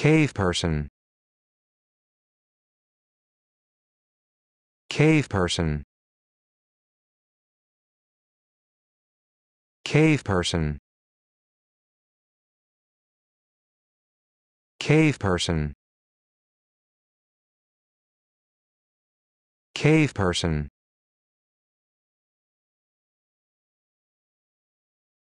Cave person. Cave person. Cave person. Cave person. Cave person.